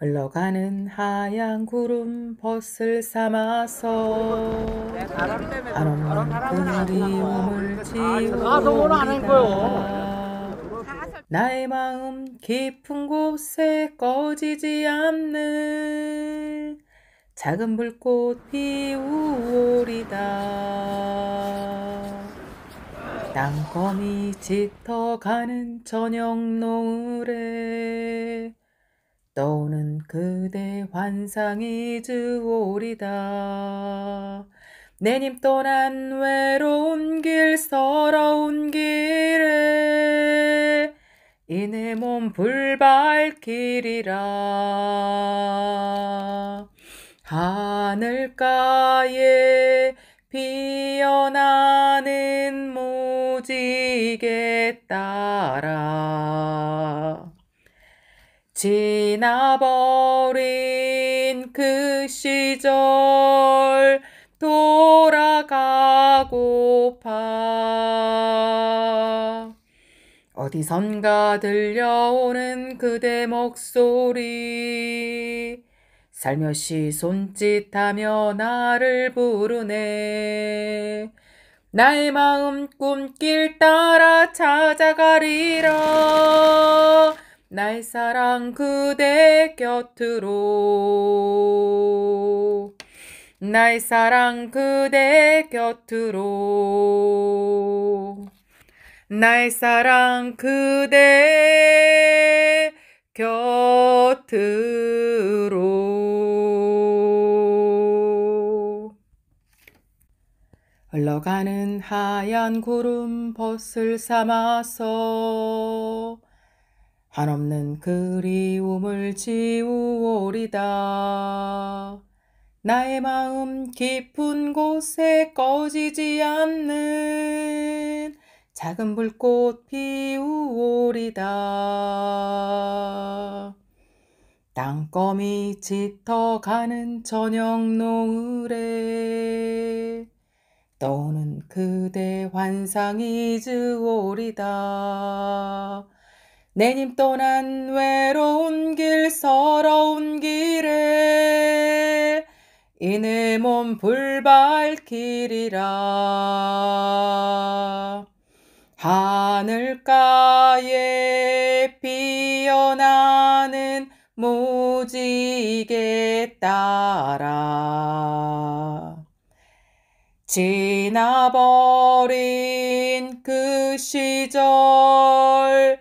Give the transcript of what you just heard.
흘러가는 하얀 구름 벗을 삼아서 한없는 그리움을 지우다 나의 마음 깊은 곳에 꺼지지 않는 작은 불꽃 피우리다 땅거미 짙어가는 저녁 노을에 환상이 주오리다. 내님 떠난 외로운 길 서러운 길에 이내 몸 불발길이라 하늘가에 피어나는 무지개 따라 지나버 시절 돌아가고파 어디선가 들려오는 그대 목소리 살며시 손짓하며 나를 부르네 나의 마음 꿈길 따라 찾아가리라 날 사랑 그대 곁으로 나 사랑 그대 곁으로 나 사랑 그대 곁으로 흘러가는 하얀 구름 벗을 삼아서 한없는 그리움을 지우오리다. 나의 마음 깊은 곳에 꺼지지 않는 작은 불꽃 피우오리다. 땅검이 짙어가는 저녁 노을에 떠오는 그대 환상이 즈오리다. 내님 떠난 외로운 길 서러운 길에 이내 몸 불발길이라 하늘가에 피어나는 무지개 따라 지나버린 그 시절